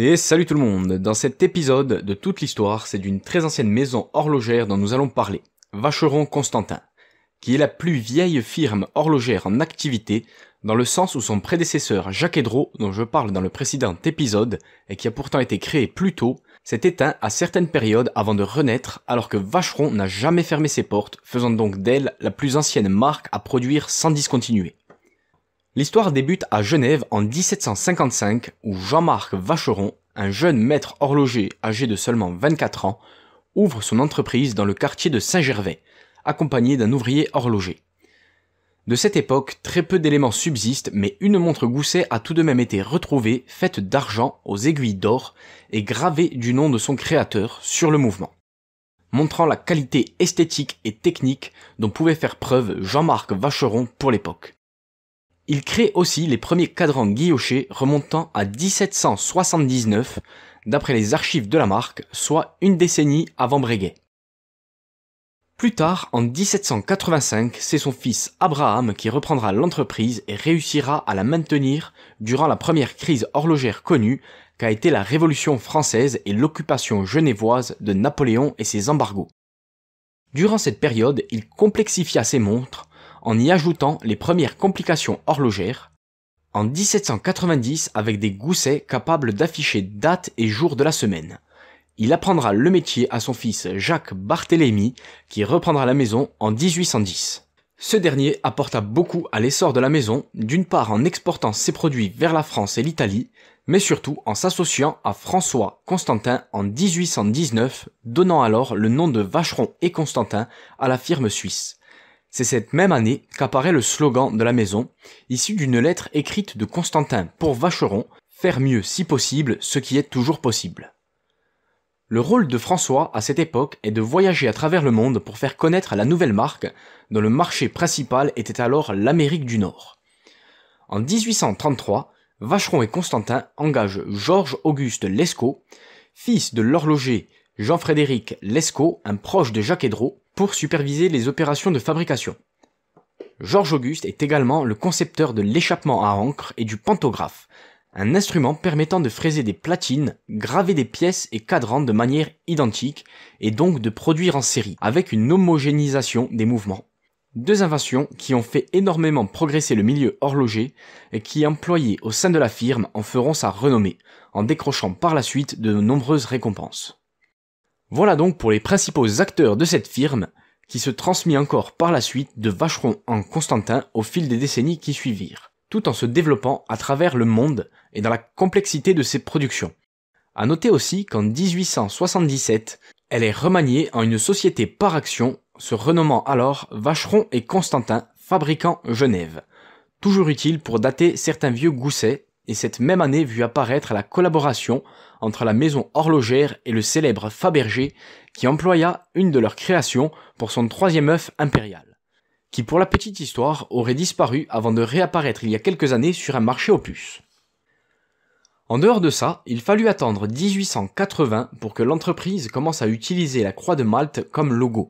Et salut tout le monde Dans cet épisode de toute l'histoire, c'est d'une très ancienne maison horlogère dont nous allons parler, Vacheron Constantin, qui est la plus vieille firme horlogère en activité dans le sens où son prédécesseur Jacques Hédreau, dont je parle dans le précédent épisode, et qui a pourtant été créé plus tôt, s'est éteint à certaines périodes avant de renaître alors que Vacheron n'a jamais fermé ses portes, faisant donc d'elle la plus ancienne marque à produire sans discontinuer. L'histoire débute à Genève en 1755 où Jean-Marc Vacheron, un jeune maître horloger âgé de seulement 24 ans, ouvre son entreprise dans le quartier de Saint-Gervais, accompagné d'un ouvrier horloger. De cette époque, très peu d'éléments subsistent, mais une montre Gousset a tout de même été retrouvée, faite d'argent aux aiguilles d'or et gravée du nom de son créateur sur le mouvement montrant la qualité esthétique et technique dont pouvait faire preuve Jean-Marc Vacheron pour l'époque. Il crée aussi les premiers cadrans guillochés remontant à 1779, d'après les archives de la marque, soit une décennie avant Breguet. Plus tard, en 1785, c'est son fils Abraham qui reprendra l'entreprise et réussira à la maintenir durant la première crise horlogère connue qu'a été la Révolution française et l'occupation genevoise de Napoléon et ses embargos. Durant cette période, il complexifia ses montres en y ajoutant les premières complications horlogères, en 1790 avec des goussets capables d'afficher date et jour de la semaine. Il apprendra le métier à son fils Jacques Barthélemy, qui reprendra la maison en 1810. Ce dernier apporta beaucoup à l'essor de la maison, d'une part en exportant ses produits vers la France et l'Italie, mais surtout en s'associant à François Constantin en 1819, donnant alors le nom de Vacheron et Constantin à la firme suisse. C'est cette même année qu'apparaît le slogan de la maison, issu d'une lettre écrite de Constantin pour Vacheron, faire mieux si possible ce qui est toujours possible. Le rôle de François à cette époque est de voyager à travers le monde pour faire connaître la nouvelle marque, dont le marché principal était alors l'Amérique du Nord. En 1833, Vacheron et Constantin engagent Georges-Auguste Lescaut, fils de l'horloger Jean-Frédéric Lescaut, un proche de Jacques Hédreau, pour superviser les opérations de fabrication. Georges Auguste est également le concepteur de l'échappement à encre et du pantographe, un instrument permettant de fraiser des platines, graver des pièces et cadrans de manière identique, et donc de produire en série, avec une homogénéisation des mouvements. Deux inventions qui ont fait énormément progresser le milieu horloger et qui, employés au sein de la firme, en feront sa renommée, en décrochant par la suite de nombreuses récompenses. Voilà donc pour les principaux acteurs de cette firme, qui se transmit encore par la suite de Vacheron en Constantin au fil des décennies qui suivirent, tout en se développant à travers le monde et dans la complexité de ses productions. À noter aussi qu'en 1877, elle est remaniée en une société par action, se renommant alors Vacheron et Constantin, fabricant Genève. Toujours utile pour dater certains vieux goussets, et cette même année vu apparaître la collaboration entre la maison horlogère et le célèbre Fabergé qui employa une de leurs créations pour son troisième œuf impérial, qui pour la petite histoire aurait disparu avant de réapparaître il y a quelques années sur un marché aux En dehors de ça, il fallut attendre 1880 pour que l'entreprise commence à utiliser la croix de Malte comme logo.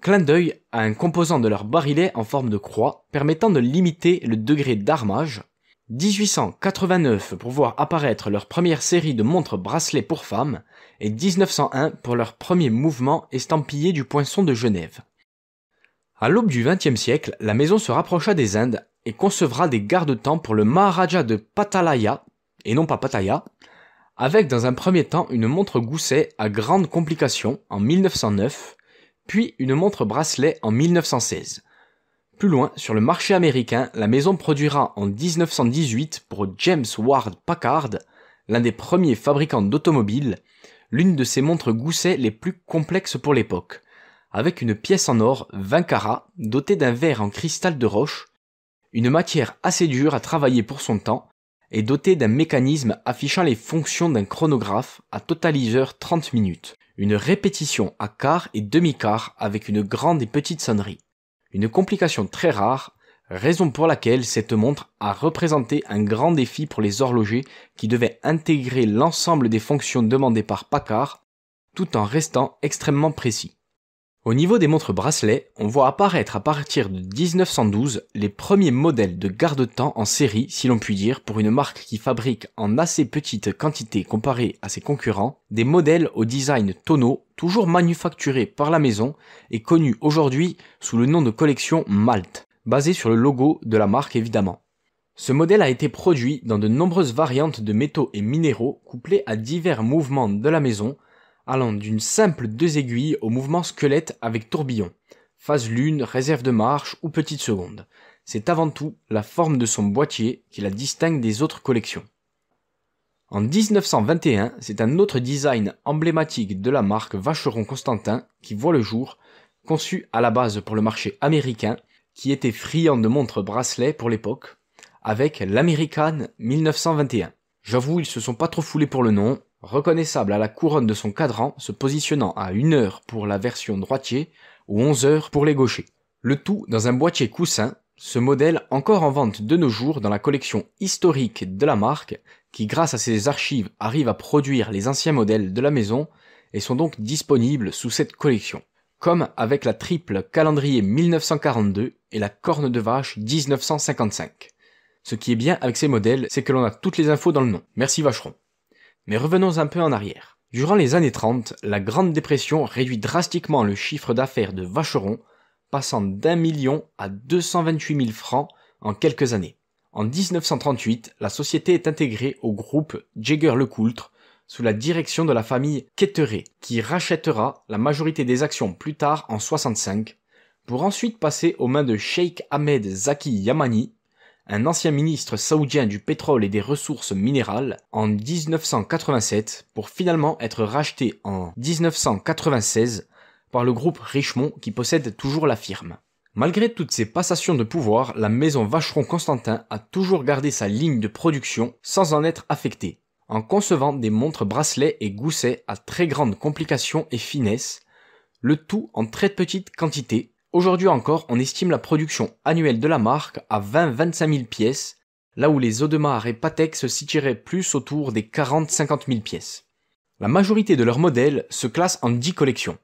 Clin d'œil à un composant de leur barillet en forme de croix permettant de limiter le degré d'armage 1889 pour voir apparaître leur première série de montres bracelets pour femmes et 1901 pour leur premier mouvement estampillé du poinçon de Genève. À l'aube du XXe siècle, la maison se rapprocha des Indes et concevra des garde-temps pour le Maharaja de Patalaya, et non pas Pataya, avec dans un premier temps une montre gousset à grande complication en 1909, puis une montre bracelet en 1916. Plus loin, sur le marché américain, la maison produira en 1918 pour James Ward Packard, l'un des premiers fabricants d'automobiles, l'une de ses montres gousset les plus complexes pour l'époque, avec une pièce en or 20 carats dotée d'un verre en cristal de roche, une matière assez dure à travailler pour son temps, et dotée d'un mécanisme affichant les fonctions d'un chronographe à totaliseur 30 minutes, une répétition à quart et demi-quart avec une grande et petite sonnerie une complication très rare, raison pour laquelle cette montre a représenté un grand défi pour les horlogers qui devaient intégrer l'ensemble des fonctions demandées par Paccard, tout en restant extrêmement précis. Au niveau des montres bracelets, on voit apparaître à partir de 1912 les premiers modèles de garde-temps en série, si l'on puis dire, pour une marque qui fabrique en assez petite quantité comparée à ses concurrents, des modèles au design tonneau, toujours manufacturés par la maison et connus aujourd'hui sous le nom de collection Malte, basé sur le logo de la marque évidemment. Ce modèle a été produit dans de nombreuses variantes de métaux et minéraux couplés à divers mouvements de la maison allant d'une simple deux aiguilles au mouvement squelette avec tourbillon, phase lune, réserve de marche ou petite seconde. C'est avant tout la forme de son boîtier qui la distingue des autres collections. En 1921, c'est un autre design emblématique de la marque Vacheron Constantin qui voit le jour, conçu à la base pour le marché américain, qui était friand de montres bracelet pour l'époque, avec l'American 1921. J'avoue, ils se sont pas trop foulés pour le nom, reconnaissable à la couronne de son cadran, se positionnant à 1 heure pour la version droitier ou 11 heures pour les gauchers. Le tout dans un boîtier coussin, ce modèle encore en vente de nos jours dans la collection historique de la marque, qui grâce à ses archives arrive à produire les anciens modèles de la maison et sont donc disponibles sous cette collection. Comme avec la triple calendrier 1942 et la corne de vache 1955. Ce qui est bien avec ces modèles, c'est que l'on a toutes les infos dans le nom. Merci Vacheron. Mais revenons un peu en arrière. Durant les années 30, la Grande Dépression réduit drastiquement le chiffre d'affaires de Vacheron, passant d'un million à 228 000 francs en quelques années. En 1938, la société est intégrée au groupe Jaeger-LeCoultre sous la direction de la famille Ketteré, qui rachètera la majorité des actions plus tard en 65, pour ensuite passer aux mains de Sheikh Ahmed Zaki Yamani, un ancien ministre saoudien du pétrole et des ressources minérales, en 1987 pour finalement être racheté en 1996 par le groupe Richemont qui possède toujours la firme. Malgré toutes ces passations de pouvoir, la maison Vacheron Constantin a toujours gardé sa ligne de production sans en être affectée, en concevant des montres bracelets et goussets à très grande complication et finesse, le tout en très petite quantité, Aujourd'hui encore, on estime la production annuelle de la marque à 20-25 000 pièces, là où les Audemars et Patek se situeraient plus autour des 40-50 000 pièces. La majorité de leurs modèles se classent en 10 collections.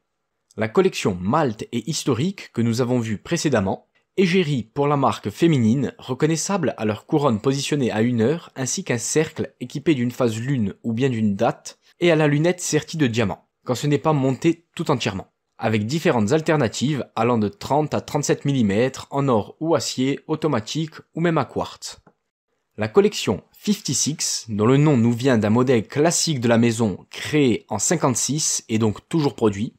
La collection Malte et Historique que nous avons vue précédemment, égérie pour la marque féminine, reconnaissable à leur couronne positionnée à une heure, ainsi qu'un cercle équipé d'une phase lune ou bien d'une date, et à la lunette sertie de diamants, quand ce n'est pas monté tout entièrement avec différentes alternatives allant de 30 à 37 mm en or ou acier, automatique ou même à quartz. La collection 56, dont le nom nous vient d'un modèle classique de la maison créé en 56 et donc toujours produit,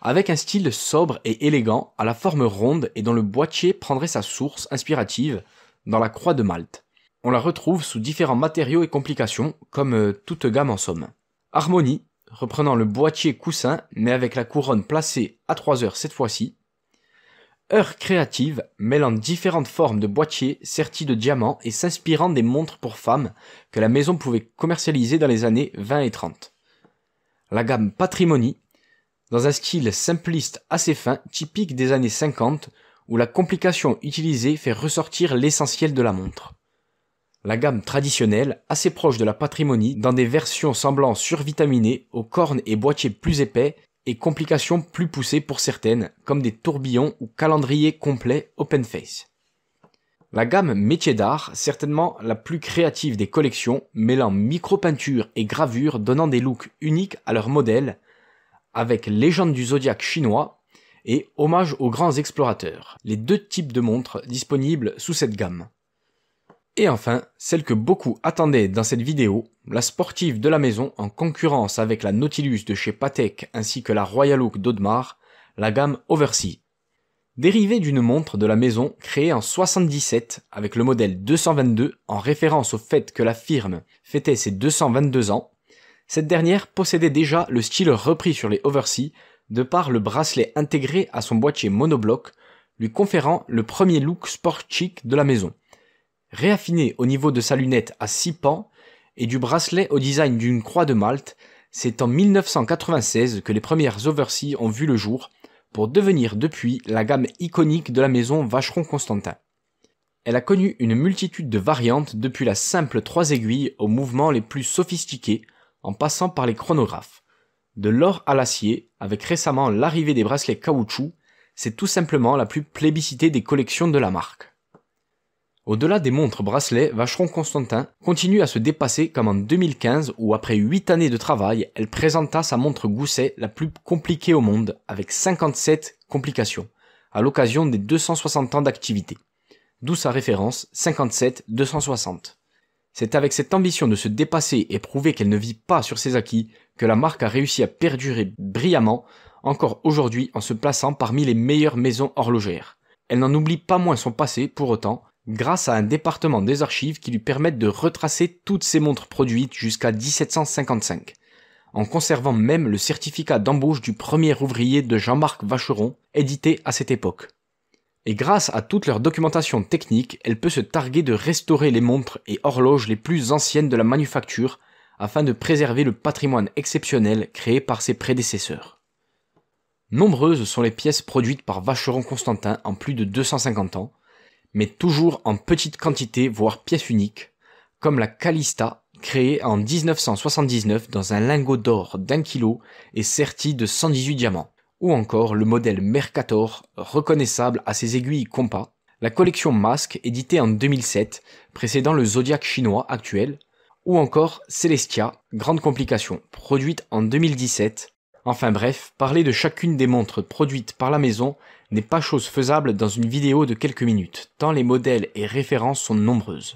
avec un style sobre et élégant à la forme ronde et dont le boîtier prendrait sa source inspirative dans la croix de Malte. On la retrouve sous différents matériaux et complications, comme euh, toute gamme en somme. Harmonie, reprenant le boîtier coussin, mais avec la couronne placée à 3 heures cette fois-ci. Heure créative, mêlant différentes formes de boîtiers sertis de diamants et s'inspirant des montres pour femmes que la maison pouvait commercialiser dans les années 20 et 30. La gamme patrimony, dans un style simpliste assez fin, typique des années 50, où la complication utilisée fait ressortir l'essentiel de la montre la gamme traditionnelle, assez proche de la patrimonie, dans des versions semblant survitaminées, aux cornes et boîtiers plus épais, et complications plus poussées pour certaines, comme des tourbillons ou calendriers complets open face. La gamme métier d'art, certainement la plus créative des collections, mêlant micro-peinture et gravure donnant des looks uniques à leurs modèles, avec légende du zodiaque chinois et hommage aux grands explorateurs, les deux types de montres disponibles sous cette gamme. Et enfin, celle que beaucoup attendaient dans cette vidéo, la sportive de la maison en concurrence avec la Nautilus de chez Patek ainsi que la Royal Oak d'Audemars, la gamme Oversea. Dérivée d'une montre de la maison créée en 77 avec le modèle 222 en référence au fait que la firme fêtait ses 222 ans, cette dernière possédait déjà le style repris sur les Oversea de par le bracelet intégré à son boîtier monobloc, lui conférant le premier look sport chic de la maison. Réaffiné au niveau de sa lunette à 6 pans et du bracelet au design d'une croix de Malte, c'est en 1996 que les premières Overseas ont vu le jour, pour devenir depuis la gamme iconique de la maison Vacheron-Constantin. Elle a connu une multitude de variantes depuis la simple 3 aiguilles aux mouvements les plus sophistiqués, en passant par les chronographes. De l'or à l'acier, avec récemment l'arrivée des bracelets caoutchouc, c'est tout simplement la plus plébiscitée des collections de la marque. Au-delà des montres bracelets, Vacheron Constantin continue à se dépasser comme en 2015 où après 8 années de travail, elle présenta sa montre Gousset la plus compliquée au monde avec 57 complications à l'occasion des 260 ans d'activité. D'où sa référence 57-260. C'est avec cette ambition de se dépasser et prouver qu'elle ne vit pas sur ses acquis que la marque a réussi à perdurer brillamment encore aujourd'hui en se plaçant parmi les meilleures maisons horlogères. Elle n'en oublie pas moins son passé pour autant grâce à un département des archives qui lui permettent de retracer toutes ses montres produites jusqu'à 1755, en conservant même le certificat d'embauche du premier ouvrier de Jean-Marc Vacheron, édité à cette époque. Et grâce à toute leur documentation technique, elle peut se targuer de restaurer les montres et horloges les plus anciennes de la manufacture afin de préserver le patrimoine exceptionnel créé par ses prédécesseurs. Nombreuses sont les pièces produites par Vacheron Constantin en plus de 250 ans, mais toujours en petite quantité, voire pièce unique, comme la Calista, créée en 1979 dans un lingot d'or d'un kilo et serti de 118 diamants, ou encore le modèle Mercator, reconnaissable à ses aiguilles compas, la collection Masque, éditée en 2007, précédant le Zodiac chinois actuel, ou encore Celestia, grande complication, produite en 2017. Enfin bref, parler de chacune des montres produites par la maison n'est pas chose faisable dans une vidéo de quelques minutes, tant les modèles et références sont nombreuses.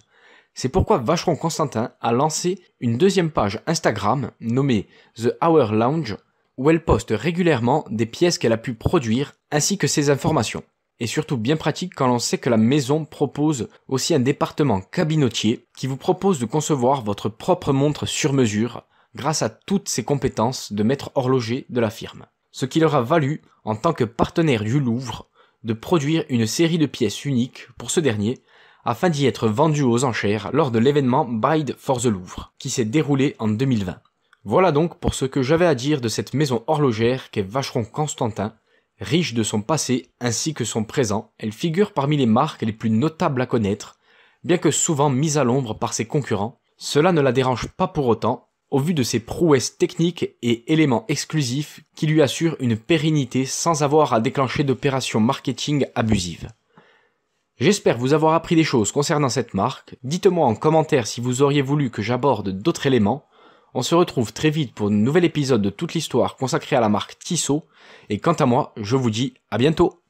C'est pourquoi Vacheron Constantin a lancé une deuxième page Instagram nommée The Hour Lounge, où elle poste régulièrement des pièces qu'elle a pu produire ainsi que ses informations. Et surtout bien pratique quand l'on sait que la maison propose aussi un département cabinotier qui vous propose de concevoir votre propre montre sur mesure grâce à toutes ses compétences de maître horloger de la firme ce qui leur a valu, en tant que partenaire du Louvre, de produire une série de pièces uniques pour ce dernier, afin d'y être vendu aux enchères lors de l'événement Bide for the Louvre, qui s'est déroulé en 2020. Voilà donc pour ce que j'avais à dire de cette maison horlogère qu'est Vacheron Constantin. Riche de son passé ainsi que son présent, elle figure parmi les marques les plus notables à connaître, bien que souvent mise à l'ombre par ses concurrents. Cela ne la dérange pas pour autant, au vu de ses prouesses techniques et éléments exclusifs qui lui assurent une pérennité sans avoir à déclencher d'opérations marketing abusives. J'espère vous avoir appris des choses concernant cette marque. Dites-moi en commentaire si vous auriez voulu que j'aborde d'autres éléments. On se retrouve très vite pour un nouvel épisode de toute l'histoire consacrée à la marque Tissot. Et quant à moi, je vous dis à bientôt